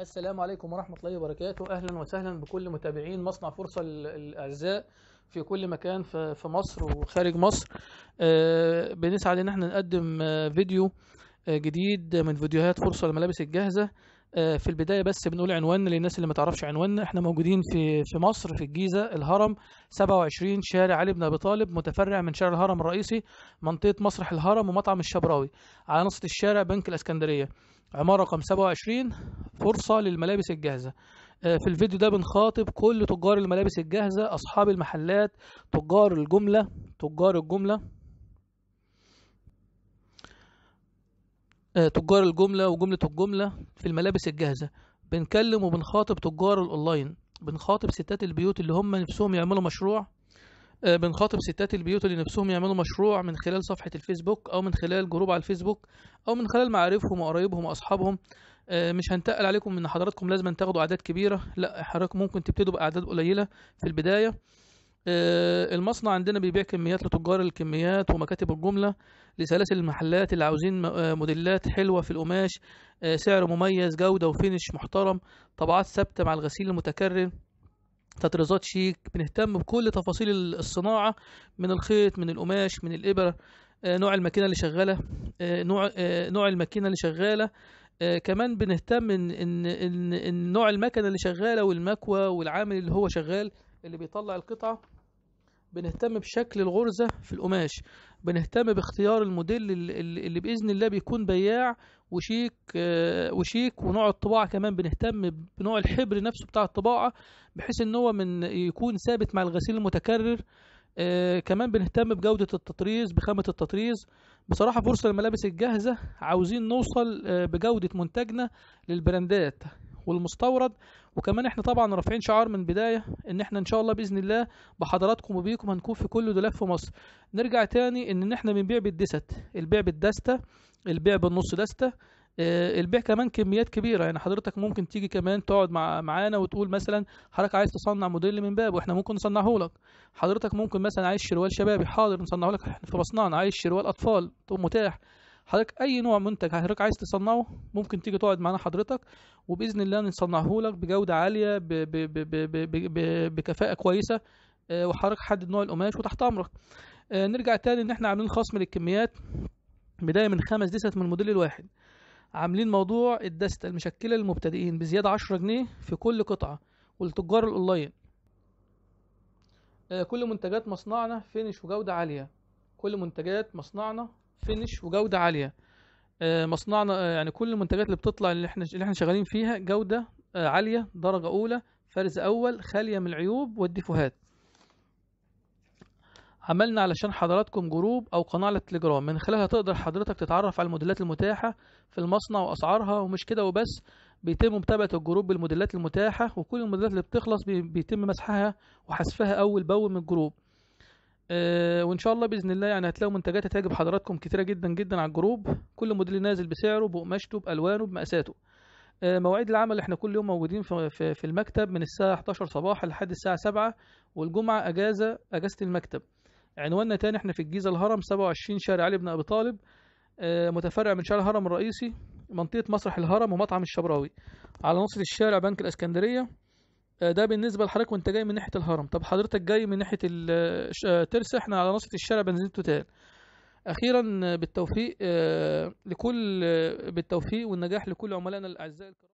السلام عليكم ورحمة الله وبركاته أهلا وسهلا بكل متابعين مصنع فرصة الأعزاء في كل مكان في مصر وخارج مصر آه، بنسعى ان احنا نقدم آه، فيديو آه، جديد من فيديوهات فرصة الملابس الجاهزة في البداية بس بنقول عنوان للناس اللي ما تعرفش عنواننا احنا موجودين في في مصر في الجيزة الهرم 27 شارع علي بن ابي طالب متفرع من شارع الهرم الرئيسي منطقة مسرح الهرم ومطعم الشبراوي على نصة الشارع بنك الاسكندرية عمارة رقم 27 فرصة للملابس الجاهزة آه، في الفيديو ده بنخاطب كل تجار الملابس الجاهزة أصحاب المحلات تجار الجملة تجار الجملة آه، تجار الجملة وجملة الجملة في الملابس الجاهزة بنكلم وبنخاطب تجار الأونلاين بنخاطب ستات البيوت اللي هم نفسهم يعملوا مشروع آه، بنخاطب ستات البيوت اللي نفسهم يعملوا مشروع من خلال صفحة الفيسبوك أو من خلال جروب على الفيسبوك أو من خلال معارفهم وقرايبهم وأصحابهم آه، مش هنتقل عليكم ان حضراتكم لازم تاخدوا اعداد كبيره لا حضراتكم ممكن تبتدوا باعداد قليله في البدايه آه، المصنع عندنا بيبيع كميات لتجار الكميات ومكاتب الجملة لسلاسل المحلات اللي عاوزين آه، موديلات حلوة في القماش سعر مميز جودة وفينش محترم طبعات ثابتة مع الغسيل المتكرر تطريزات شيك بنهتم بكل تفاصيل الصناعة من الخيط من القماش من الإبر نوع الماكينة اللي شغالة نوع نوع الماكينة اللي شغالة آه، كمان بنهتم ان ان ان, إن نوع المكنه اللي شغاله والمكوى والعامل اللي هو شغال اللي بيطلع القطعه بنهتم بشكل الغرزة في القماش بنهتم باختيار الموديل اللي, اللي بإذن الله بيكون بياع وشيك آه، وشيك ونوع الطباعة كمان بنهتم بنوع الحبر نفسه بتاع الطباعة بحيث ان هو من يكون ثابت مع الغسيل المتكرر آه، كمان بنهتم بجودة التطريز بخامة التطريز بصراحة فرصة للملابس الجاهزة عاوزين نوصل آه، بجودة منتجنا للبراندات والمستورد وكمان احنا طبعا رافعين شعار من بداية ان احنا ان شاء الله باذن الله بحضراتكم وبيكم هنكون في كل دولاب في مصر نرجع تاني ان احنا بنبيع بالدست البيع بالدستة البيع بالنص دستة آه، البيع كمان كميات كبيره يعني حضرتك ممكن تيجي كمان تقعد مع معانا وتقول مثلا حضرتك عايز تصنع موديل من باب واحنا ممكن نصنعه لك حضرتك ممكن مثلا عايز شروال شبابي حاضر نصنعه لك في مصنعنا عايز شروال اطفال تقوم متاح حضرتك اي نوع منتج حضرتك عايز تصنعه ممكن تيجي تقعد معانا حضرتك وباذن الله نصنعه لك بجوده عاليه بـ بـ بـ بـ بـ بـ بكفاءه كويسه آه، وحضرتك حدد نوع القماش وتحت امرك آه، نرجع تاني ان احنا عاملين خصم للكميات بدايه من خمس دسات من الموديل الواحد عاملين موضوع الدستة المشكلة للمبتدئين بزيادة عشرة جنيه في كل قطعة والتجار الأونلاين آه، كل منتجات مصنعنا فينش وجودة عالية كل منتجات مصنعنا فينش وجودة عالية آه، مصنعنا آه، يعني كل المنتجات اللي بتطلع اللي احنا اللي احنا شغالين فيها جودة عالية درجة أولى فرز أول خالية من العيوب والديفوهات عملنا علشان حضراتكم جروب او قناه على التليجرام من خلالها تقدر حضرتك تتعرف على الموديلات المتاحه في المصنع واسعارها ومش كده وبس بيتم متابعه الجروب بالموديلات المتاحه وكل الموديلات اللي بتخلص بيتم مسحها وحذفها اول باول من الجروب آه وان شاء الله باذن الله يعني هتلاقوا منتجات هتعجب حضراتكم كتيره جدا جدا على الجروب كل موديل نازل بسعره بقماشته بالوانه بمقاساته آه، مواعيد العمل احنا كل يوم موجودين في, في, في المكتب من الساعة 11 صباحا لحد الساعة 7 والجمعة أجازة أجازة المكتب عنواننا تاني احنا في الجيزة الهرم 27 شارع علي بن أبي طالب آه، متفرع من شارع الهرم الرئيسي منطقة مسرح الهرم ومطعم الشبراوي على نص الشارع بنك الإسكندرية آه، ده بالنسبة لحضرتك وانت جاي من ناحية الهرم طب حضرتك جاي من ناحية آه، ترس احنا على نص الشارع بنزين توتال أخيرا بالتوفيق لكل بالتوفيق والنجاح لكل عملائنا الأعزاء